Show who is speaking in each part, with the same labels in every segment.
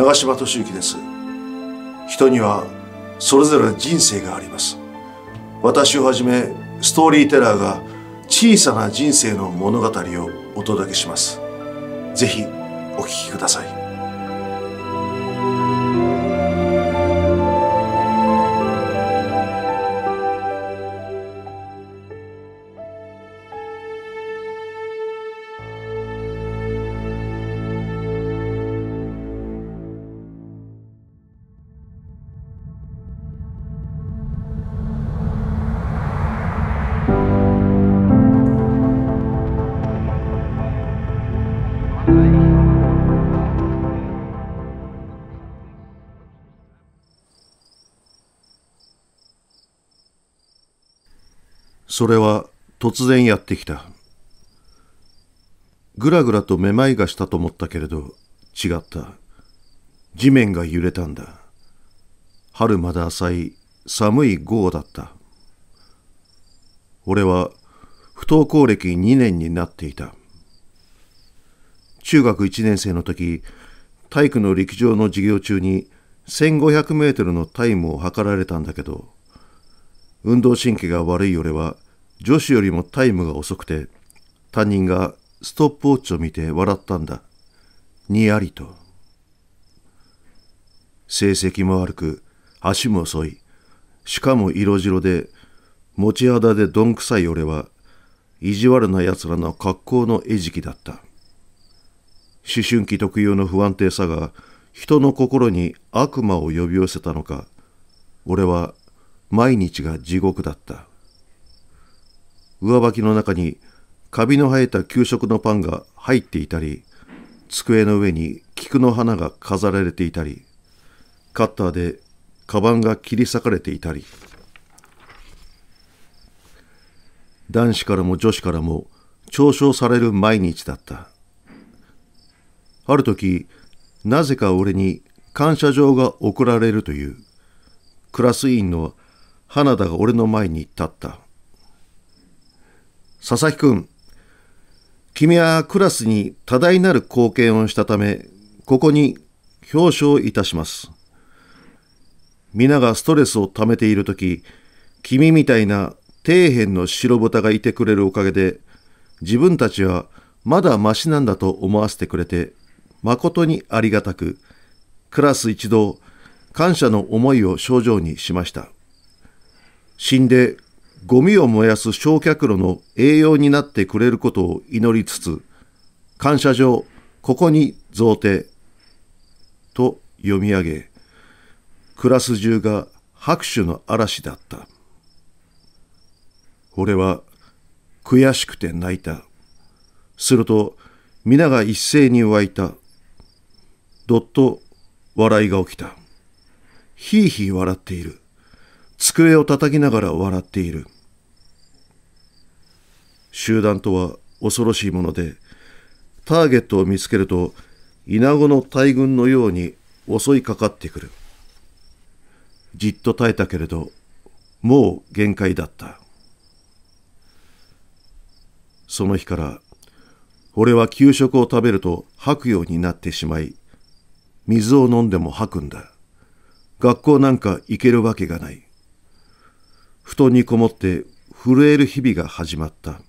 Speaker 1: 長嶋俊之です人にはそれぞれ人生があります私をはじめストーリーテラーが小さな人生の物語をお届けしますぜひお聴きくださいそれは突然やってきた。ぐらぐらとめまいがしたと思ったけれど、違った。地面が揺れたんだ。春まだ浅い寒い午後だった。俺は不登校歴2年になっていた。中学1年生の時、体育の陸上の授業中に1500メートルのタイムを測られたんだけど、運動神経が悪い俺は女子よりもタイムが遅くて他人がストップウォッチを見て笑ったんだにやりと成績も悪く足も遅いしかも色白で持ち肌でどんくさい俺は意地悪な奴らの格好の餌食だった思春期特有の不安定さが人の心に悪魔を呼び寄せたのか俺は毎日が地獄だった上履きの中にカビの生えた給食のパンが入っていたり机の上に菊の花が飾られていたりカッターでカバンが切り裂かれていたり男子からも女子からも嘲笑される毎日だったある時なぜか俺に感謝状が送られるというクラス委員の花田が俺の前に立った佐々木君君はクラスに多大なる貢献をしたためここに表彰いたします皆がストレスをためている時君みたいな底辺の白豚がいてくれるおかげで自分たちはまだましなんだと思わせてくれて誠にありがたくクラス一同感謝の思いを症状にしました死んでゴミを燃やす焼却炉の栄養になってくれることを祈りつつ、感謝状、ここに贈呈、と読み上げ、クラス中が拍手の嵐だった。俺は悔しくて泣いた。すると、皆が一斉に湧いた。どっと笑いが起きた。ひいひい笑っている。机を叩きながら笑っている。集団とは恐ろしいもので、ターゲットを見つけると、稲子の大群のように襲いかかってくる。じっと耐えたけれど、もう限界だった。その日から、俺は給食を食べると吐くようになってしまい、水を飲んでも吐くんだ。学校なんか行けるわけがない。布団にこもって震える日々が始まった。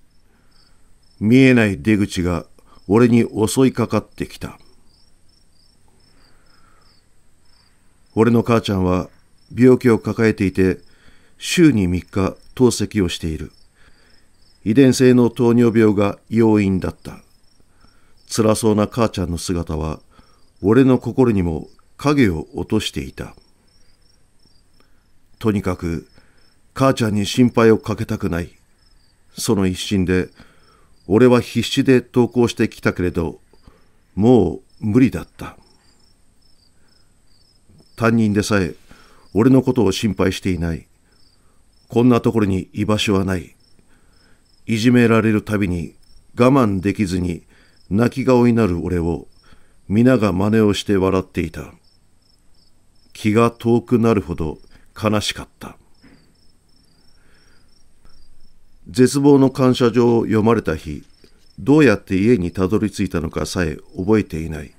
Speaker 1: 見えない出口が俺に襲いかかってきた。俺の母ちゃんは病気を抱えていて、週に3日透析をしている。遺伝性の糖尿病が要因だった。辛そうな母ちゃんの姿は、俺の心にも影を落としていた。とにかく、母ちゃんに心配をかけたくない。その一心で、俺は必死で投稿してきたけれど、もう無理だった。担任でさえ、俺のことを心配していない。こんなところに居場所はない。いじめられるたびに我慢できずに泣き顔になる俺を皆が真似をして笑っていた。気が遠くなるほど悲しかった。絶望の感謝状を読まれた日どうやって家にたどり着いたのかさえ覚えていない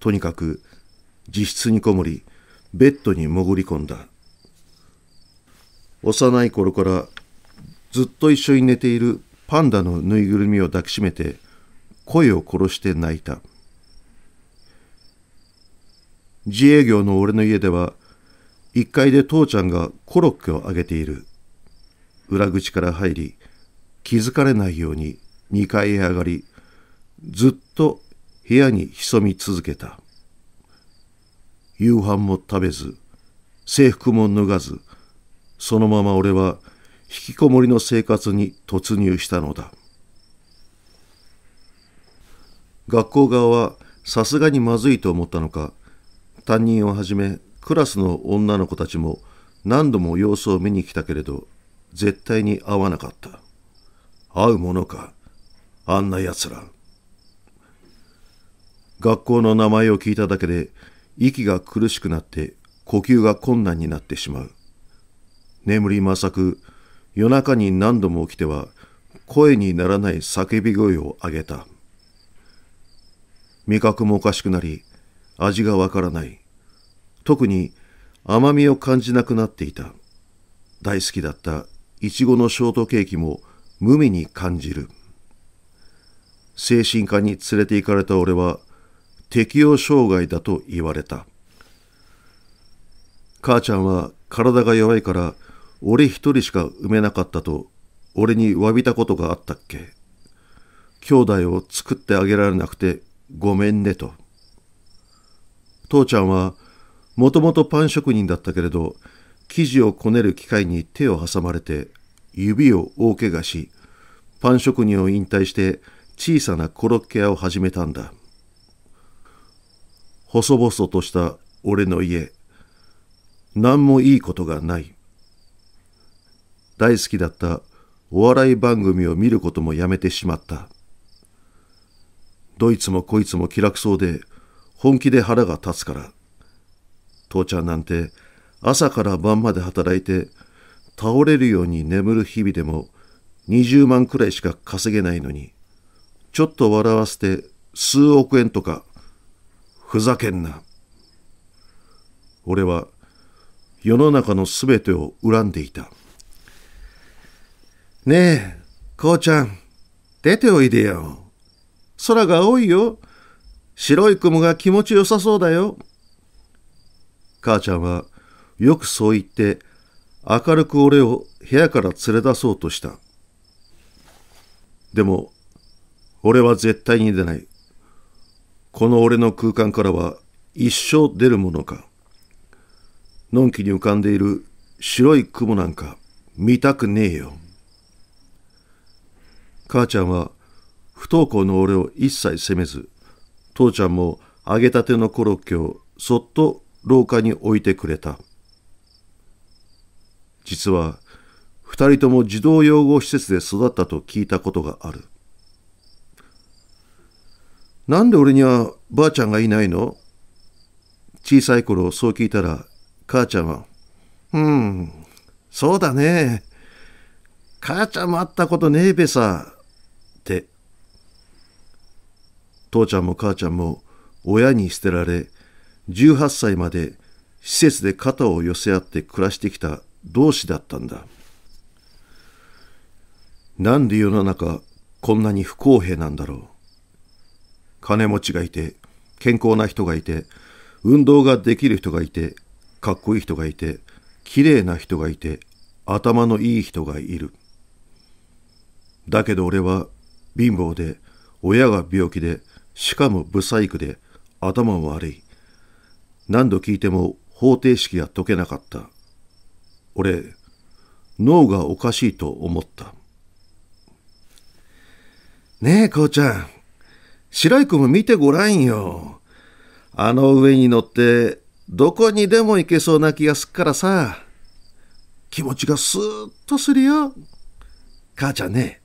Speaker 1: とにかく自室にこもりベッドに潜り込んだ幼い頃からずっと一緒に寝ているパンダのぬいぐるみを抱きしめて声を殺して泣いた自営業の俺の家では1階で父ちゃんがコロッケをあげている裏口から入り気づかれないように2階へ上がりずっと部屋に潜み続けた夕飯も食べず制服も脱がずそのまま俺は引きこもりの生活に突入したのだ学校側はさすがにまずいと思ったのか担任をはじめクラスの女の子たちも何度も様子を見に来たけれど絶対に会わなかった。会うものか、あんな奴ら。学校の名前を聞いただけで、息が苦しくなって呼吸が困難になってしまう。眠りまさく、夜中に何度も起きては、声にならない叫び声を上げた。味覚もおかしくなり、味がわからない。特に甘みを感じなくなっていた。大好きだったいちごのショートケーキも無味に感じる精神科に連れて行かれた俺は適応障害だと言われた母ちゃんは体が弱いから俺一人しか産めなかったと俺に詫びたことがあったっけ兄弟を作ってあげられなくてごめんねと父ちゃんはもともとパン職人だったけれど生地をこねる機械に手を挟まれて指を大怪我しパン職人を引退して小さなコロッケ屋を始めたんだ細々とした俺の家何もいいことがない大好きだったお笑い番組を見ることもやめてしまったどいつもこいつも気楽そうで本気で腹が立つから父ちゃんなんて朝から晩まで働いて倒れるように眠る日々でも20万くらいしか稼げないのにちょっと笑わせて数億円とかふざけんな俺は世の中の全てを恨んでいたねえ母ちゃん出ておいでよ空が青いよ白い雲が気持ちよさそうだよ母ちゃんはよくそう言って明るく俺を部屋から連れ出そうとしたでも俺は絶対に出ないこの俺の空間からは一生出るものかのんきに浮かんでいる白い雲なんか見たくねえよ母ちゃんは不登校の俺を一切責めず父ちゃんも揚げたてのコロッケをそっと廊下に置いてくれた。実は二人とも児童養護施設で育ったと聞いたことがある。なんで俺にはばあちゃんがいないの小さい頃そう聞いたら母ちゃんは「うんそうだね母ちゃんも会ったことねえべさ」って父ちゃんも母ちゃんも親に捨てられ18歳まで施設で肩を寄せ合って暮らしてきた同志だったんだなんで世の中こんなに不公平なんだろう金持ちがいて健康な人がいて運動ができる人がいてかっこいい人がいて綺麗な人がいて頭のいい人がいるだけど俺は貧乏で親が病気でしかも不細工で頭も悪い何度聞いても方程式が解けなかった俺脳がおかしいと思ったねえこうちゃん白い子も見てごらんよあの上に乗ってどこにでも行けそうな気がすっからさ気持ちがスーッとするよ母ちゃんね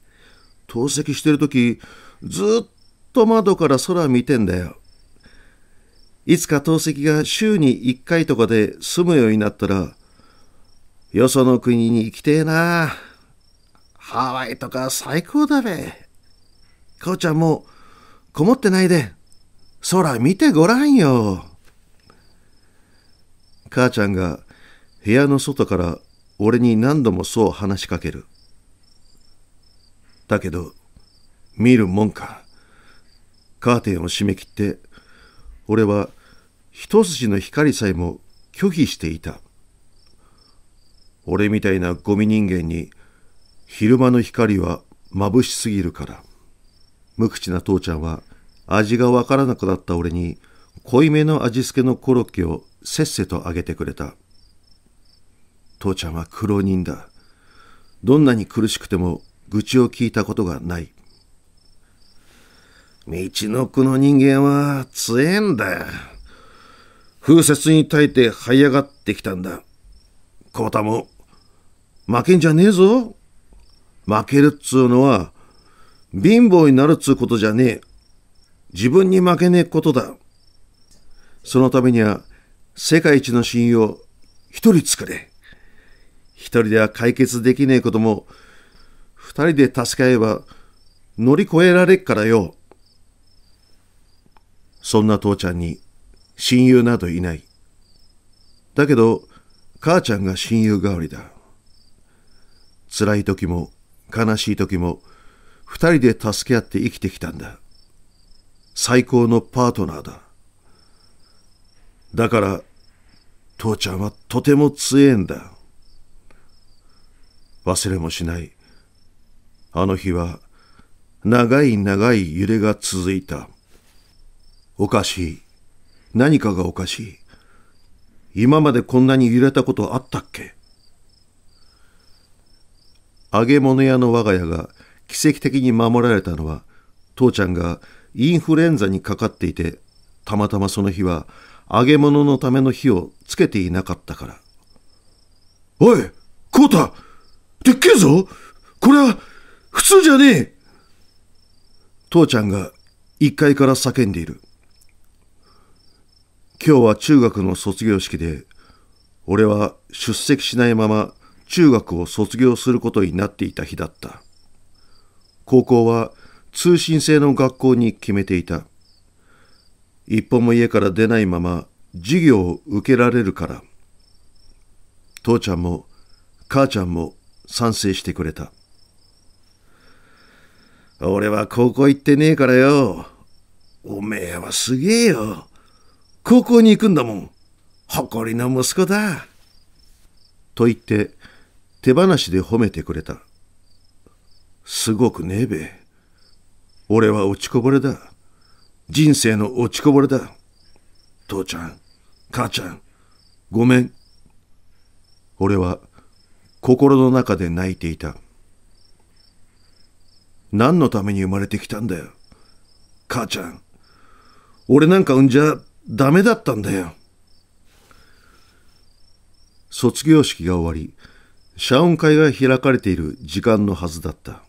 Speaker 1: 透析してる時ずっと窓から空見てんだよいつか透析が週に1回とかで済むようになったらよその国に行きてえな。ハワイとか最高だべ。母ちゃんもこもってないで、空見てごらんよ。母ちゃんが部屋の外から俺に何度もそう話しかける。だけど、見るもんか。カーテンを閉め切って、俺は一筋の光さえも拒否していた。俺みたいなゴミ人間に昼間の光は眩しすぎるから無口な父ちゃんは味がわからなくなった俺に濃いめの味付けのコロッケをせっせとあげてくれた父ちゃんは苦労人だどんなに苦しくても愚痴を聞いたことがない道のくの人間は強えんだ風雪に耐えて這い上がってきたんだ孝太も負けんじゃねえぞ。負けるっつうのは、貧乏になるっつうことじゃねえ。自分に負けねえことだ。そのためには、世界一の信用、一人作れ。一人では解決できねえことも、二人で助け合えば、乗り越えられっからよ。そんな父ちゃんに、親友などいない。だけど、母ちゃんが親友代わりだ。辛い時も悲しい時も二人で助け合って生きてきたんだ。最高のパートナーだ。だから、父ちゃんはとても強えんだ。忘れもしない。あの日は、長い長い揺れが続いた。おかしい。何かがおかしい。今までこんなに揺れたことあったっけ揚げ物屋の我が家が奇跡的に守られたのは父ちゃんがインフルエンザにかかっていてたまたまその日は揚げ物のための火をつけていなかったからおいコ太でっけえぞこれは普通じゃねえ父ちゃんが1階から叫んでいる今日は中学の卒業式で俺は出席しないまま中学を卒業することになっていた日だった。高校は通信制の学校に決めていた。一歩も家から出ないまま授業を受けられるから。父ちゃんも母ちゃんも賛成してくれた。俺は高校行ってねえからよ。おめえはすげえよ。高校に行くんだもん。誇りの息子だ。と言って手放しで褒めてくれた。すごくねえべ。俺は落ちこぼれだ。人生の落ちこぼれだ。父ちゃん、母ちゃん、ごめん。俺は心の中で泣いていた。何のために生まれてきたんだよ。母ちゃん、俺なんか産んじゃダメだったんだよ。卒業式が終わり、謝恩会が開かれている時間のはずだった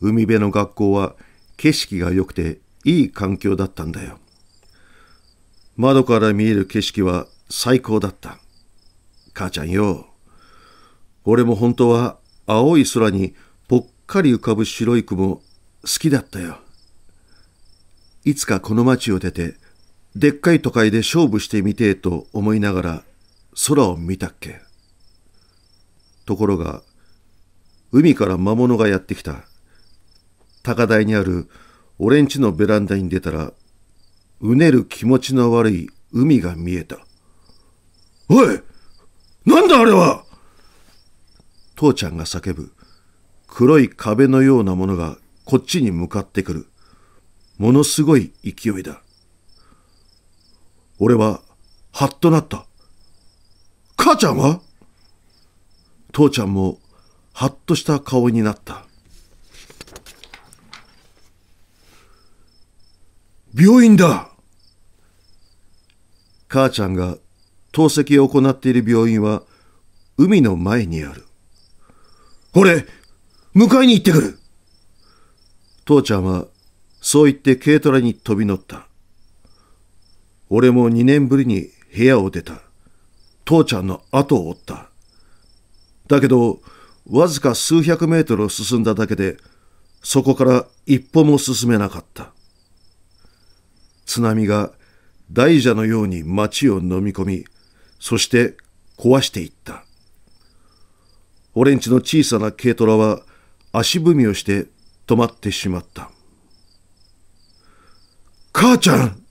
Speaker 1: 海辺の学校は景色が良くていい環境だったんだよ窓から見える景色は最高だった母ちゃんよ俺も本当は青い空にぽっかり浮かぶ白い雲好きだったよいつかこの町を出てでっかい都会で勝負してみてえと思いながら空を見たっけところが海から魔物がやってきた高台にある俺んちのベランダに出たらうねる気持ちの悪い海が見えたおいなんだあれは父ちゃんが叫ぶ黒い壁のようなものがこっちに向かってくるものすごい勢いだ俺ははっとなった母ちゃんは父ちゃんも、はっとした顔になった。病院だ母ちゃんが透析を行っている病院は、海の前にある。俺、迎えに行ってくる父ちゃんは、そう言って軽トラに飛び乗った。俺も2年ぶりに部屋を出た。父ちゃんの後を追った。だけど、わずか数百メートル進んだだけで、そこから一歩も進めなかった。津波が大蛇のように町を飲み込み、そして壊していった。俺んちの小さな軽トラは足踏みをして止まってしまった。母ちゃん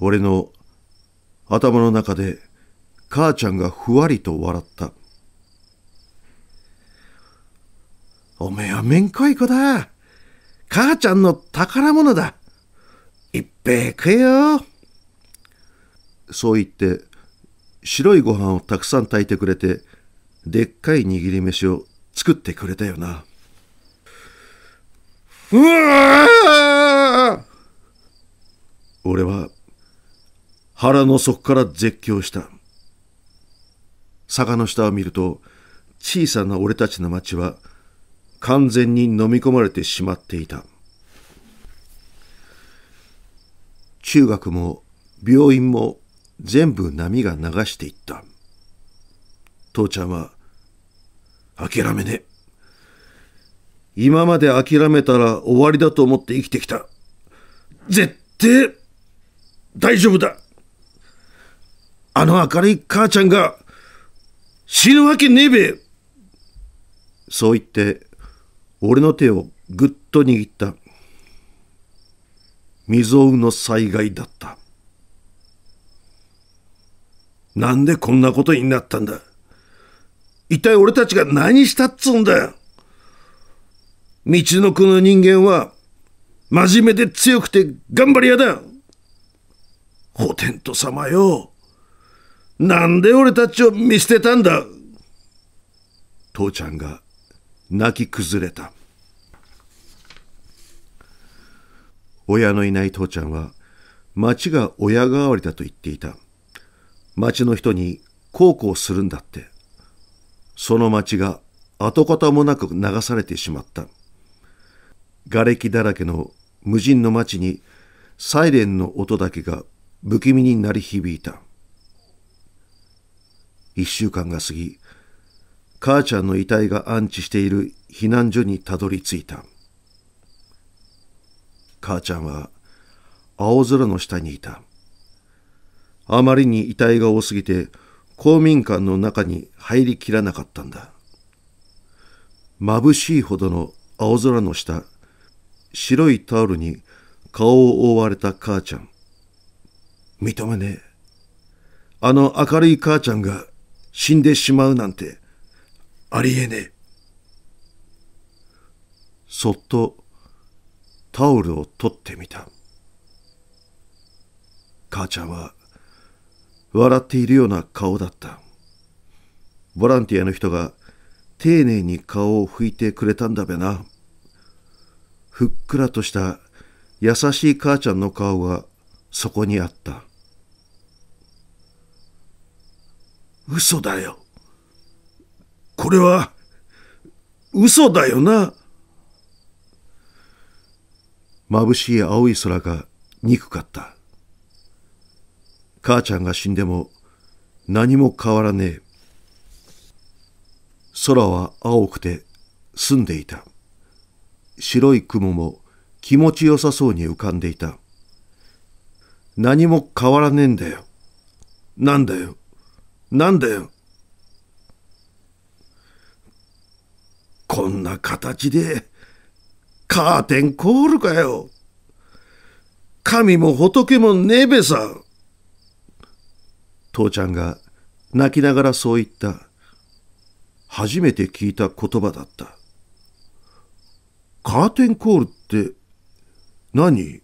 Speaker 1: 俺の頭の中で母ちゃんがふわりと笑った。おめえはめんこい子だ。母ちゃんの宝物だ。いっぺえ食えよ。そう言って、白いご飯をたくさん炊いてくれて、でっかい握り飯を作ってくれたよな。うわ俺は腹の底から絶叫した。坂の下を見ると、小さな俺たちの町は完全に飲み込まれてしまっていた。中学も病院も全部波が流していった。父ちゃんは、諦めね。今まで諦めたら終わりだと思って生きてきた。絶対、大丈夫だあの明るい母ちゃんが死ぬわけねえべそう言って俺の手をぐっと握った未曾有の災害だったなんでこんなことになったんだ一体俺たちが何したっつうんだよ道の子の人間は真面目で強くて頑張り屋だほ天んとさよなんで俺たちを見捨てたんだ父ちゃんが泣き崩れた親のいない父ちゃんは町が親代わりだと言っていた町の人に孝行するんだってその町が跡形もなく流されてしまった瓦礫だらけの無人の町にサイレンの音だけが不気味に鳴り響いた1週間が過ぎ母ちゃんの遺体が安置している避難所にたどり着いた母ちゃんは青空の下にいたあまりに遺体が多すぎて公民館の中に入りきらなかったんだ眩しいほどの青空の下白いタオルに顔を覆われた母ちゃん認めねえあの明るい母ちゃんが死んでしまうなんて、ありえねえ。そっと、タオルを取ってみた。母ちゃんは、笑っているような顔だった。ボランティアの人が、丁寧に顔を拭いてくれたんだべな。ふっくらとした優しい母ちゃんの顔がそこにあった。嘘だよ。これは、嘘だよな。眩しい青い空が憎かった。母ちゃんが死んでも何も変わらねえ。空は青くて澄んでいた。白い雲も気持ちよさそうに浮かんでいた。何も変わらねえんだよ。なんだよ。なんで、よ。こんな形で、カーテンコールかよ。神も仏もねべさ。父ちゃんが泣きながらそう言った。初めて聞いた言葉だった。カーテンコールって何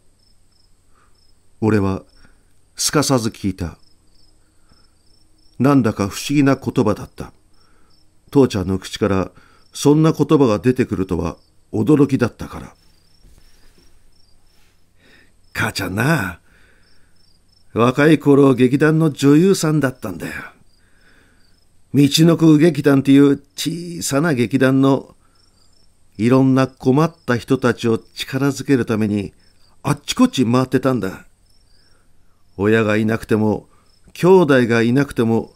Speaker 1: 俺はすかさず聞いた。なんだか不思議な言葉だった。父ちゃんの口からそんな言葉が出てくるとは驚きだったから。母ちゃんな、若い頃劇団の女優さんだったんだよ。道のく劇団っていう小さな劇団のいろんな困った人たちを力づけるためにあっちこっち回ってたんだ。親がいなくても兄弟がいなくても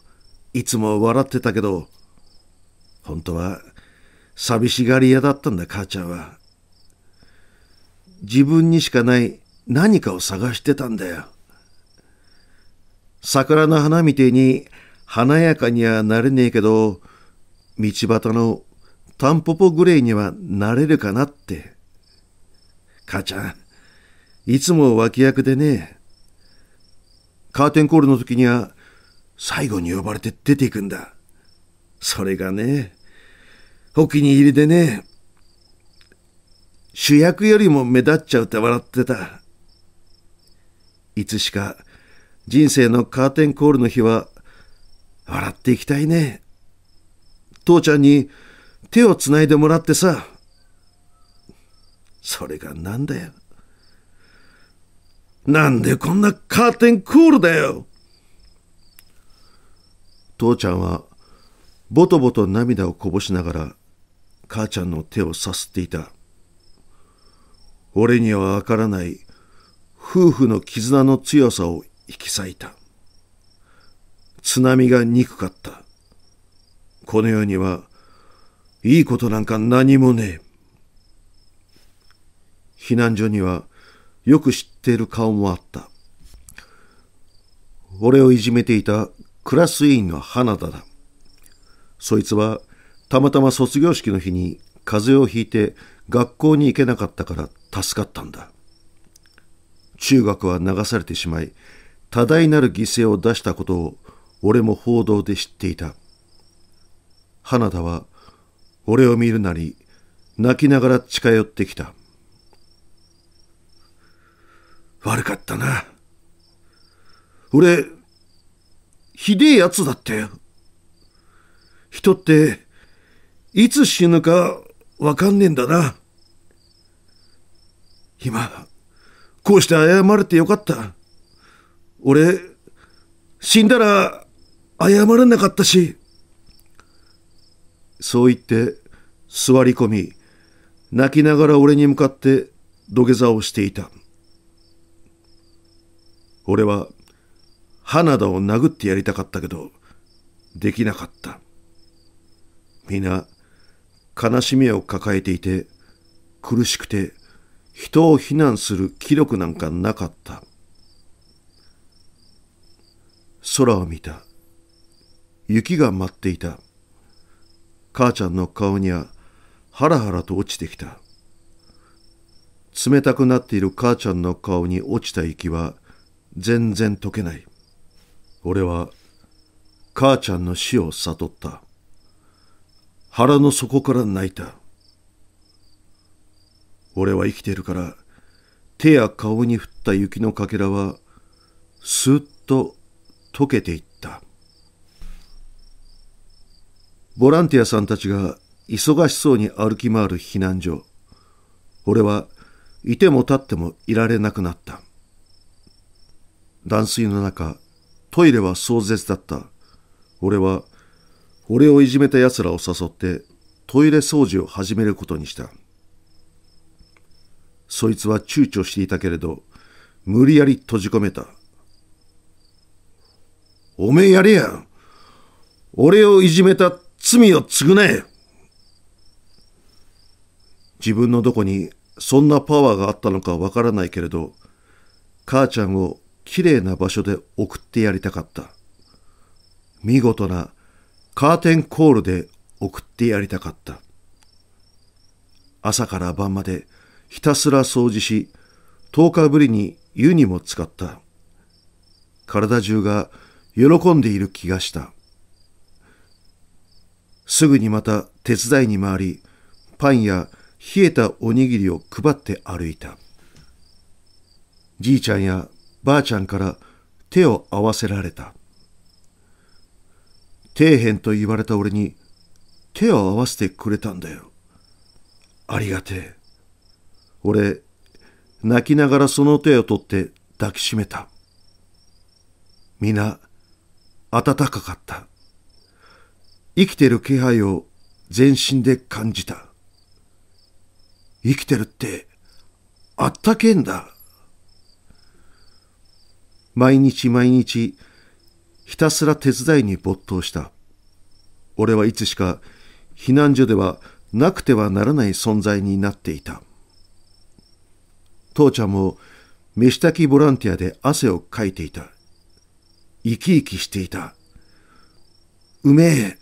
Speaker 1: いつも笑ってたけど、本当は寂しがり屋だったんだ母ちゃんは。自分にしかない何かを探してたんだよ。桜の花みてえに華やかにはなれねえけど、道端のタンポポグレイにはなれるかなって。母ちゃん、いつも脇役でね、カーテンコールの時には最後に呼ばれて出ていくんだ。それがね、お気に入りでね、主役よりも目立っちゃうって笑ってた。いつしか人生のカーテンコールの日は笑っていきたいね。父ちゃんに手をつないでもらってさ、それがなんだよ。なんでこんなカーテンクールだよ父ちゃんはぼとぼと涙をこぼしながら母ちゃんの手をさすっていた俺にはわからない夫婦の絆の強さを引き裂いた津波が憎かったこの世にはいいことなんか何もねえ避難所にはよく知っている顔もあった。俺をいじめていたクラス委員の花田だ。そいつはたまたま卒業式の日に風邪をひいて学校に行けなかったから助かったんだ。中学は流されてしまい、多大なる犠牲を出したことを俺も報道で知っていた。花田は俺を見るなり泣きながら近寄ってきた。悪かったな。俺、ひでえやつだったよ。人って、いつ死ぬかわかんねえんだな。今、こうして謝れてよかった。俺、死んだら謝れなかったし。そう言って座り込み、泣きながら俺に向かって土下座をしていた。俺は花田を殴ってやりたかったけどできなかった皆悲しみを抱えていて苦しくて人を非難する気力なんかなかった空を見た雪が舞っていた母ちゃんの顔にはハラハラと落ちてきた冷たくなっている母ちゃんの顔に落ちた雪は全然解けない俺は母ちゃんの死を悟った腹の底から泣いた俺は生きてるから手や顔に降った雪のかけらはすっと溶けていったボランティアさんたちが忙しそうに歩き回る避難所俺はいても立ってもいられなくなった断水の中、トイレは壮絶だった。俺は、俺をいじめた奴らを誘って、トイレ掃除を始めることにした。そいつは躊躇していたけれど、無理やり閉じ込めた。おめえやれや。俺をいじめた罪を償え。自分のどこにそんなパワーがあったのかわからないけれど、母ちゃんを綺麗な場所で送ってやりたかった。見事なカーテンコールで送ってやりたかった。朝から晩までひたすら掃除し、10日ぶりに湯にも使った。体中が喜んでいる気がした。すぐにまた手伝いに回り、パンや冷えたおにぎりを配って歩いた。じいちゃんやばあちゃんから手を合わせられた。底辺と言われた俺に手を合わせてくれたんだよ。ありがてえ。俺、泣きながらその手を取って抱きしめた。皆、暖かかった。生きてる気配を全身で感じた。生きてるって、あったけえんだ。毎日毎日、ひたすら手伝いに没頭した。俺はいつしか避難所ではなくてはならない存在になっていた。父ちゃんも飯炊きボランティアで汗をかいていた。生き生きしていた。うめえ、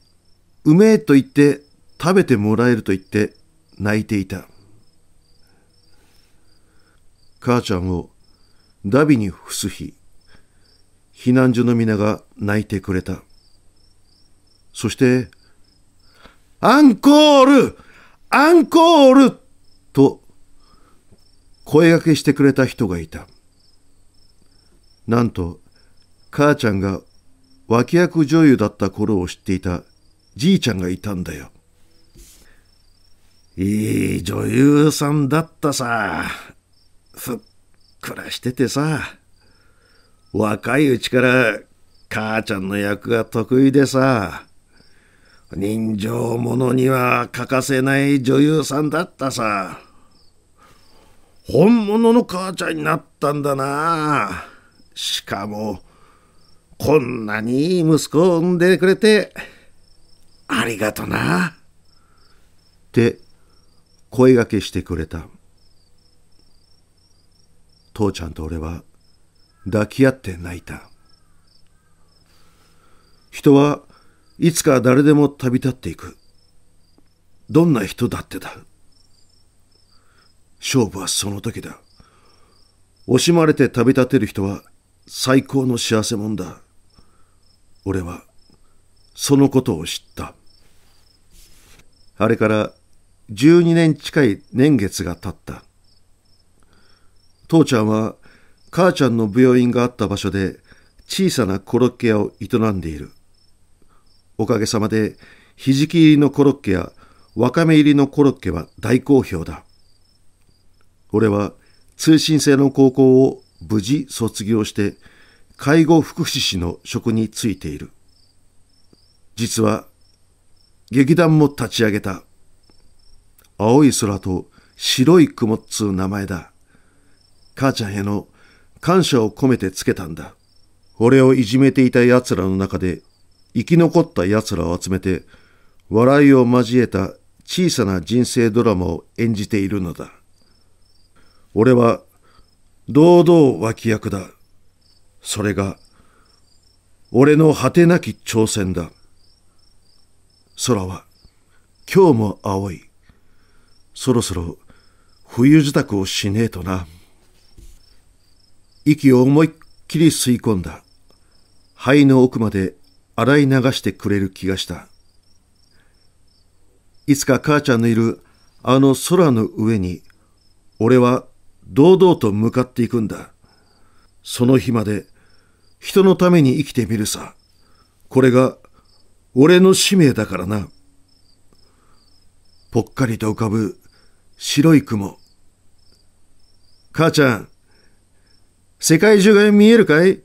Speaker 1: うめえと言って食べてもらえると言って泣いていた。母ちゃんをダビに伏す日、避難所の皆が泣いてくれた。そして、アンコールアンコールと声がけしてくれた人がいた。なんと、母ちゃんが脇役女優だった頃を知っていたじいちゃんがいたんだよ。いい女優さんだったさ。ふっくらしててさ。若いうちから母ちゃんの役が得意でさ、人情物には欠かせない女優さんだったさ。本物の母ちゃんになったんだな。しかも、こんなに息子を産んでくれて、ありがとな。って声がけしてくれた。父ちゃんと俺は抱き合って泣いた人はいつか誰でも旅立っていくどんな人だってだ勝負はその時だ惜しまれて旅立てる人は最高の幸せ者だ俺はそのことを知ったあれから12年近い年月が経った父ちゃんは母ちゃんの病院があった場所で小さなコロッケ屋を営んでいる。おかげさまで、ひじき入りのコロッケやわかめ入りのコロッケは大好評だ。俺は通信制の高校を無事卒業して、介護福祉士の職に就いている。実は、劇団も立ち上げた。青い空と白い雲っつう名前だ。母ちゃんへの感謝を込めてつけたんだ。俺をいじめていた奴らの中で、生き残った奴らを集めて、笑いを交えた小さな人生ドラマを演じているのだ。俺は、堂々脇役だ。それが、俺の果てなき挑戦だ。空は、今日も青い。そろそろ、冬支度をしねえとな。息を思いっきり吸い込んだ。肺の奥まで洗い流してくれる気がした。いつか母ちゃんのいるあの空の上に、俺は堂々と向かっていくんだ。その日まで人のために生きてみるさ。これが俺の使命だからな。ぽっかりと浮かぶ白い雲。母ちゃん、世界中が見えるかい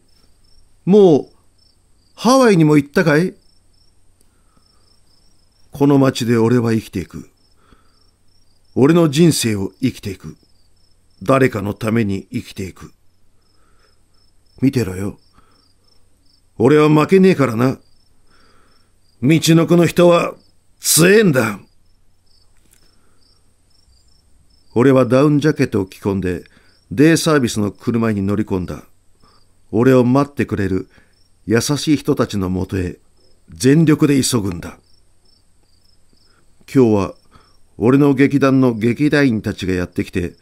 Speaker 1: もう、ハワイにも行ったかいこの街で俺は生きていく。俺の人生を生きていく。誰かのために生きていく。見てろよ。俺は負けねえからな。道のこの人は強えんだ。俺はダウンジャケットを着込んで、デイサービスの車に乗り込んだ。俺を待ってくれる優しい人たちのもとへ全力で急ぐんだ。今日は俺の劇団の劇団員たちがやってきて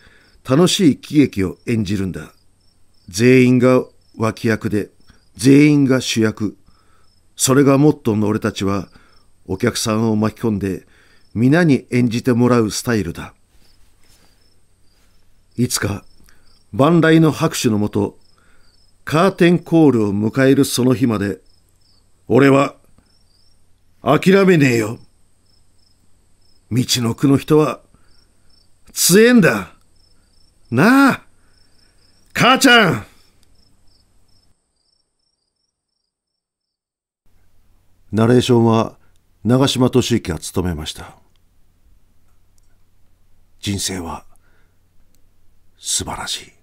Speaker 1: 楽しい喜劇を演じるんだ。全員が脇役で全員が主役。それがもっとの俺たちはお客さんを巻き込んで皆に演じてもらうスタイルだ。いつか万来の拍手のもと、カーテンコールを迎えるその日まで、俺は、諦めねえよ。道の区の人は、強えんだ。なあ、母ちゃんナレーションは長島敏之が務めました。人生は素晴らしい。